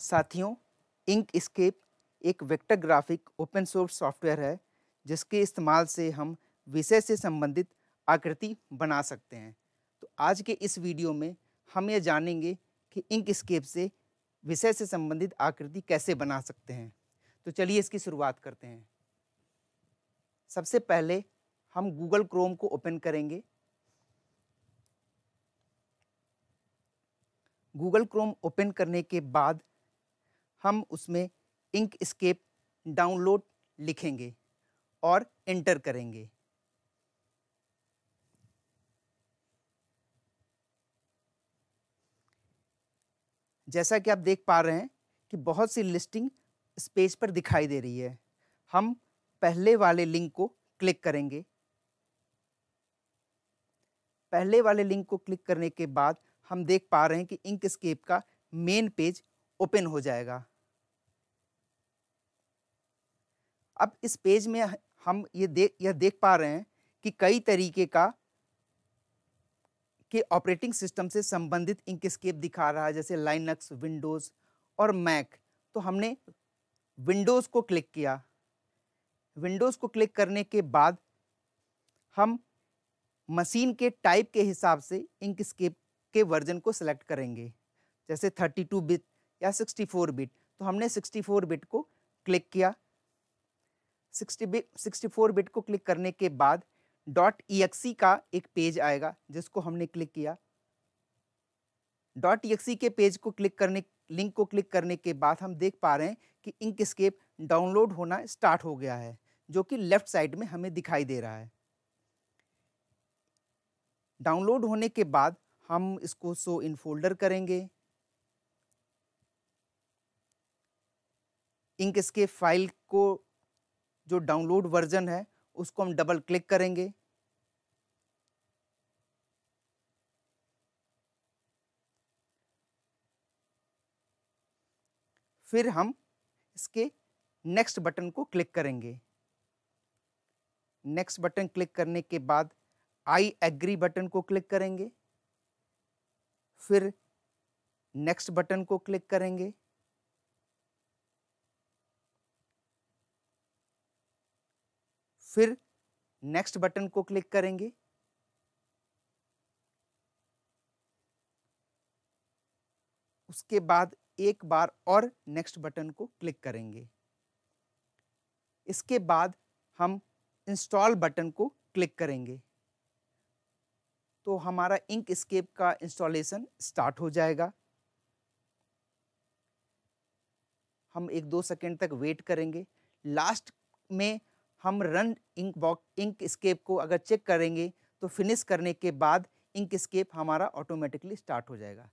साथियों Inkscape एक vector graphic open source software है जिसके इस्तेमाल से हम विषय से संबंधित आकृति बना सकते हैं तो आज के इस वीडियो में हम ये जानेंगे कि इंक स्केप से विषय से संबंधित आकृति कैसे बना सकते हैं तो चलिए इसकी शुरुआत करते हैं सबसे पहले हम गूगल क्रोम को ओपन करेंगे गूगल क्रोम ओपन करने के बाद हम उसमें इंक स्केप डाउनलोड लिखेंगे और एंटर करेंगे जैसा कि आप देख पा रहे हैं कि बहुत सी लिस्टिंग इस पेज पर दिखाई दे रही है हम पहले वाले लिंक को क्लिक करेंगे पहले वाले लिंक को क्लिक करने के बाद हम देख पा रहे हैं कि इंक स्केप का मेन पेज ओपन हो जाएगा अब इस पेज में हम ये देख यह देख पा रहे हैं कि कई तरीके का के ऑपरेटिंग सिस्टम से संबंधित इंकस्केप दिखा रहा है जैसे लाइनक्स विंडोज़ और मैक तो हमने विंडोज़ को क्लिक किया विंडोज़ को क्लिक करने के बाद हम मशीन के टाइप के हिसाब से इंकस्केप के वर्जन को सिलेक्ट करेंगे जैसे 32 बिट या 64 बिट तो हमने 64 बिट को क्लिक किया 60 बिट 64 बिट को क्लिक करने के बाद डॉट ई का एक पेज आएगा जिसको हमने क्लिक किया डॉट ई के पेज को क्लिक करने लिंक को क्लिक करने के बाद हम देख पा रहे हैं कि इंक स्केप डाउनलोड होना स्टार्ट हो गया है जो कि लेफ्ट साइड में हमें दिखाई दे रहा है डाउनलोड होने के बाद हम इसको सो इन फोल्डर करेंगे इंक इसके फाइल को जो डाउनलोड वर्जन है उसको हम डबल क्लिक करेंगे फिर हम इसके नेक्स्ट बटन को क्लिक करेंगे नेक्स्ट बटन क्लिक करने के बाद आई एग्री बटन को क्लिक करेंगे फिर नेक्स्ट बटन को क्लिक करेंगे फिर नेक्स्ट बटन को क्लिक करेंगे उसके बाद एक बार और नेक्स्ट बटन को क्लिक करेंगे इसके बाद हम इंस्टॉल बटन को क्लिक करेंगे तो हमारा इंक स्केप का इंस्टॉलेशन स्टार्ट हो जाएगा हम एक दो सेकेंड तक वेट करेंगे लास्ट में हम run ink box Inkscape को अगर चेक करेंगे तो फिनिश करने के बाद इंक स्केप हमारा ऑटोमेटिकली स्टार्ट हो जाएगा